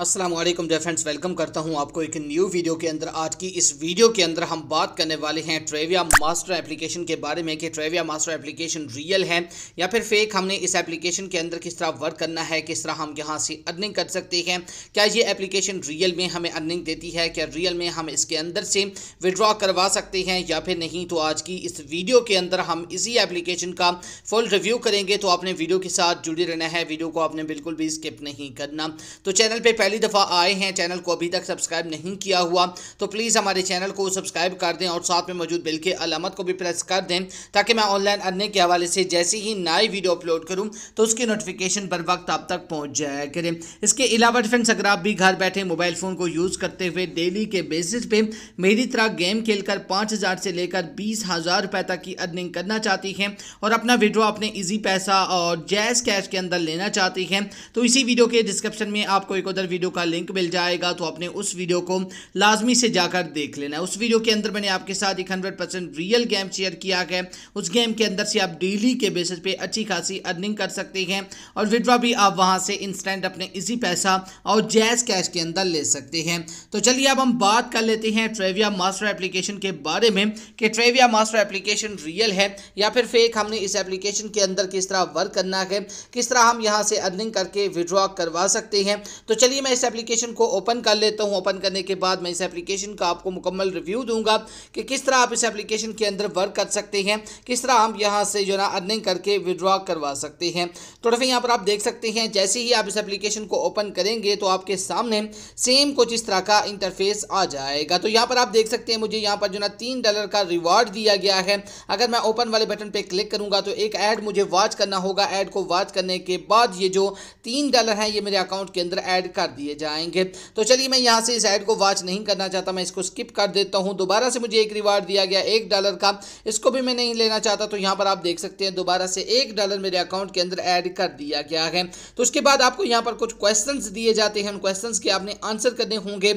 असलम जय friends welcome करता हूं आपको एक न्यू वीडियो के अंदर आज की इस वीडियो के अंदर हम बात करने वाले हैं ट्रेविया मास्टर एप्लीकेशन के बारे में कि ट्रेविया मास्टर एप्लीकेशन रियल है या फिर फेक हमने इस एप्लीकेशन के अंदर किस तरह वर्क करना है किस तरह हम यहाँ से अर्निंग कर सकते हैं क्या ये एप्लीकेशन रियल में हमें अर्निंग देती है क्या रियल में हम इसके अंदर से विड्रॉ करवा सकते हैं या फिर नहीं तो आज की इस वीडियो के अंदर हम इसी एप्लीकेशन का फुल रिव्यू करेंगे तो आपने वीडियो के साथ जुड़े रहना है वीडियो को आपने बिल्कुल भी स्किप नहीं करना तो चैनल पर पहली दफ़ा आए हैं चैनल को अभी तक सब्सक्राइब नहीं किया हुआ तो प्लीज़ हमारे चैनल को सब्सक्राइब कर दें और साथ में मौजूद बिल के अलामत को भी प्रेस कर दें ताकि मैं ऑनलाइन अर्निंग के हवाले से जैसे ही नई वीडियो अपलोड करूँ तो उसकी नोटिफिकेशन पर वक्त आप तक पहुँच जाया करें इसके अलावा फ्रेंड्स अगर आप भी घर बैठे मोबाइल फ़ोन को यूज़ करते हुए डेली के बेसिस पर मेरी तरह गेम खेलकर पाँच हज़ार से लेकर बीस हज़ार रुपये तक की अर्निंग करना चाहती हैं और अपना विड्रॉ अपने ईजी पैसा और जैस कैश के अंदर लेना चाहती हैं तो इसी वीडियो के डिस्क्रिप्शन में आपको एक उधर वीडियो का लिंक मिल जाएगा तो आपने उस वीडियो को लाजमी से जाकर देख लेना है उस वीडियो के अंदर मैंने आपके साथ एक hundred percent real game share किया है उस गेम के अंदर से आप डेली के बेसिस पे अच्छी खासी अर्निंग कर सकते हैं और विड्रॉ भी आप वहां से इंस्टेंट अपने इसी पैसा और जैज कैश के अंदर ले सकते हैं तो चलिए अब हम बात कर लेते हैं ट्रेविया मास्टर एप्लीकेशन के बारे में कि ट्रेविया मास्टर एप्लीकेशन रियल है या फिर फेक हमने इस एप्लीकेशन के अंदर किस तरह वर्क करना है किस तरह हम यहाँ से अर्निंग करके विड्रॉ करवा सकते हैं तो चलिए मैं मैं इस एप्लीकेशन को ओपन कर लेता हूँ ओपन करने के बाद मैं इस एप्लीकेशन का आपको मुकम्मल रिव्यू दूंगा कि किस तरह आप इस एप्लीकेशन के अंदर वर्क कर सकते हैं किस तरह हम यहाँ से जो ना अर्निंग करके विड्रॉ करवा सकते हैं तो फिर यहाँ पर आप देख सकते हैं जैसे ही आप इस एप्लीकेशन को ओपन करेंगे तो आपके सामने सेम कुछ इस तरह का इंटरफेस आ जाएगा तो यहाँ पर आप देख सकते हैं मुझे यहाँ पर जो ना तीन डॉलर का रिवॉर्ड दिया गया है अगर मैं ओपन वाले बटन पर क्लिक करूँगा तो एक ऐड मुझे वॉच करना होगा ऐड को वॉच करने के बाद ये जो तीन डॉलर हैं ये मेरे अकाउंट के अंदर ऐड कर दिए जाएंगे तो चलिए मैं यहाँ से इस ऐड को वॉच नहीं करना चाहता मैं इसको स्किप कर देता हूँ दोबारा से मुझे एक रिवार्ड दिया गया एक डॉलर का इसको भी मैं नहीं लेना चाहता तो यहाँ पर आप देख सकते हैं दोबारा से एक डॉलर मेरे अकाउंट के अंदर ऐड कर दिया गया है तो उसके बाद आपको यहाँ पर कुछ क्वेश्चन दिए जाते हैं उन क्वेश्चन के आपने आंसर करने होंगे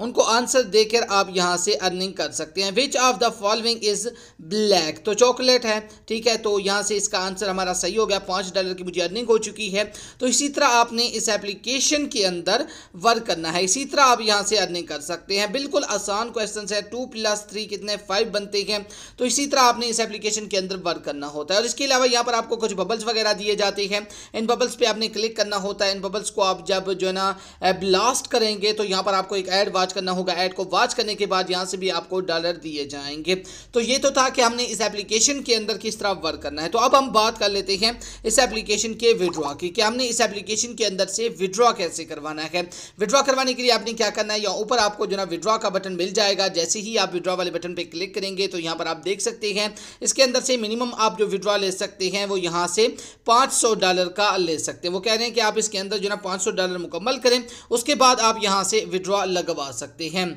उनको आंसर देकर आप यहाँ से अर्निंग कर सकते हैं which of the following is black तो चॉकलेट है ठीक है तो यहाँ से इसका आंसर हमारा सही हो गया पाँच डॉलर की मुझे अर्निंग हो चुकी है तो इसी तरह आपने इस एप्लीकेशन के अंदर वर्क करना है इसी तरह आप यहाँ से अर्निंग कर सकते हैं बिल्कुल आसान क्वेश्चन है टू प्लस थ्री कितने फाइव बनते हैं तो इसी तरह आपने इस एप्लीकेशन के अंदर वर्क करना होता है और इसके अलावा यहाँ पर आपको कुछ बबल्स वगैरह दिए जाते हैं इन बबल्स पर आपने क्लिक करना होता है इन बबल्स को आप जब जो है ना ब्लास्ट करेंगे तो यहाँ पर आपको एक एड वाच वॉच करना होगा ऐड को वॉच करने के बाद यहाँ से भी आपको डॉलर दिए जाएंगे तो ये तो था कि हमने इस एप्लीकेशन के अंदर किस तरह वर्क करना है तो अब हम बात कर लेते हैं इस एप्लीकेशन के विड्रॉ की कि हमने इस एप्लीकेशन के अंदर से विड्रॉ कैसे करवाना है विड्रॉ करवाने के लिए आपने क्या करना है या ऊपर आपको जो ना विड्रॉ का बटन मिल जाएगा जैसे ही आप विड्रॉ वाले बटन पर क्लिक करेंगे तो यहाँ पर आप देख सकते हैं इसके अंदर से मिनिमम आप जो विड्रॉ ले सकते हैं वो यहाँ से पाँच डॉलर का ले सकते हैं वो कह रहे हैं कि आप इसके अंदर जो ना पाँच डॉलर मुकम्मल करें उसके बाद आप यहाँ से विड्रॉ लगवा सकते हैं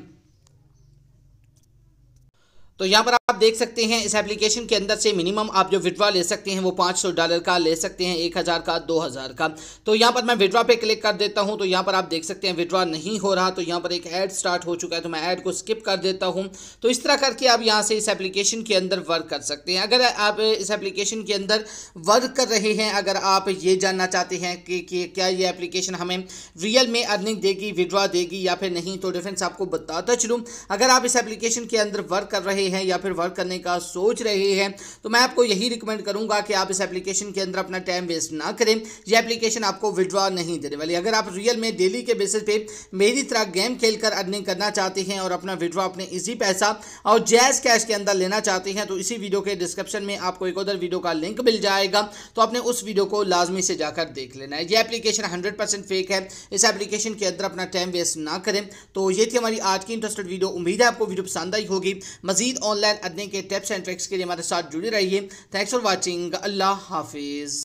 तो यहाँ पर आप देख सकते हैं इस एप्लीकेशन के अंदर से मिनिमम आप जो विड्रा ले सकते हैं वो पाँच सौ डॉलर का ले सकते हैं एक हज़ार का दो हज़ार का तो यहाँ पर मैं विड्रा पे क्लिक कर देता हूँ तो यहाँ पर आप देख सकते हैं विड्रा नहीं हो रहा तो यहाँ पर एक ऐड स्टार्ट हो चुका है तो मैं ऐड को स्किप कर देता हूँ तो इस तरह करके आप यहाँ से इस एप्लीकेशन के अंदर वर्क कर सकते हैं अगर आप इस एप्लीकेशन के अंदर वर्क कर रहे हैं अगर आप ये जानना चाहते हैं कि, कि क्या ये एप्लीकेशन हमें रियल में अर्निंग देगी विड्रा देगी या फिर नहीं तो डिफेंस आपको बताता चलूँ अगर आप इस एप्लीकेशन के अंदर वर्क कर रहे हैं हैं या फिर वर्क करने का सोच रहे हैं तो मैं आपको यही रिकमेंड करूंगा कि आप इस एप्लीकेशन के अंदर अपना टाइम वेस्ट ना करें यह एप्लीकेशन आपको विड्रॉ नहीं देने वाली अगर आप रियल में डेली के बेसिस पे मेरी तरह गेम खेलकर अर्निंग करना चाहते हैं और अपना विड्रॉ अपने इजी पैसा और जैज कैश के अंदर लेना चाहते हैं तो इसी वीडियो के डिस्क्रिप्शन में आपको एक उधर वीडियो का लिंक मिल जाएगा तो आपने उस वीडियो को लाजमी से जाकर देख लेना है यह एप्लीकेशन हंड्रेड परसेंट फेक है इस एप्लीकेशन के अंदर अपना टाइम वेस्ट ना करें तो ये थी हमारी आज की इंटरेस्टेड वीडियो उम्मीद है आपको वीडियो पसंद आई होगी मजीद मजीद ऑनलाइन अदने के टिप्स एंड ट्रिक्स के लिए हमारे साथ जुड़ी रहिए थैंक्स फॉर वॉचिंग अल्लाह हाफिज़